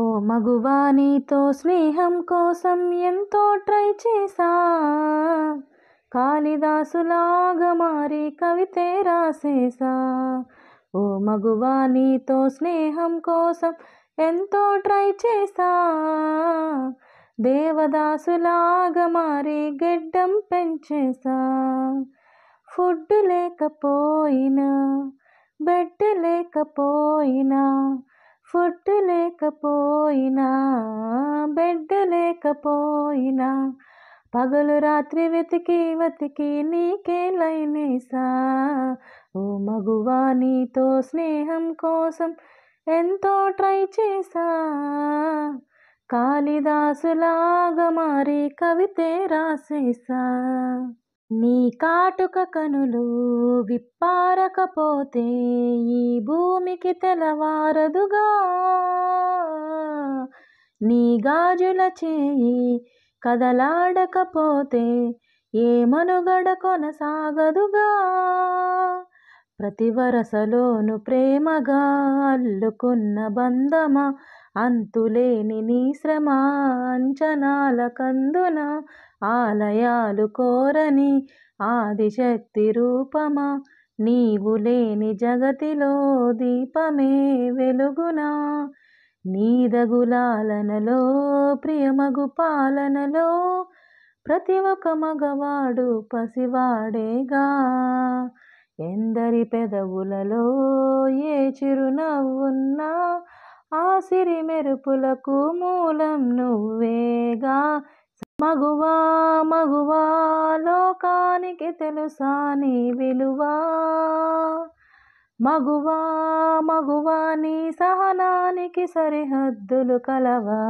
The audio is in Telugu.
ఓ మగువానీతో స్నేహం కోసం ఎంతో ట్రై చేశా కాళిదాసులాగా మారి కవితే రాసేసా ఓ మగువానీతో స్నేహం కోసం ఎంతో ట్రై చేశా దేవదాసులాగా మారి గెడ్డం పెంచేసా ఫుడ్ లేకపోయినా బెడ్ లేకపోయినా ఫుడ్ లేకపోయినా బెడ్ లేకపోయినా పగలు రాత్రి వెతికి వెతికి నీకే లైనేసా ఓ మగువా నీతో స్నేహం కోసం ఎంతో ట్రై చేసా కాళిదాసులాగా మారి కవితే రాసేసా నీ కాటుక కనులు విప్పారకపోతే ఈ భూమికి తెలవారదుగా నీ గాజుల చేయి కదలాడకపోతే ఏ మనుగడ కొనసాగదుగా ప్రతి వరసలోను ప్రేమగా అల్లుకున్న బంధమా అంతులేని నీ శ్రమ అంచనాల కందున ఆలయాలు కోరని ఆదిశక్తి రూపమా నీవు లేని జగతిలో దీపమే వెలుగునా నీదగులాలనలో ప్రియమగు పాలనలో ప్రతి ఒక్క మగవాడు పసివాడేగా ఎందరి పెదవులలో ఏ చిరునవ్వున్నా ఆ సిరి మెరుపులకు మూలం నువ్వేగా మగువా మగువా లోకానికి తెలుసా నీ విలువా మగువా మగువా నీ సహనానికి సరిహద్దులు కలవా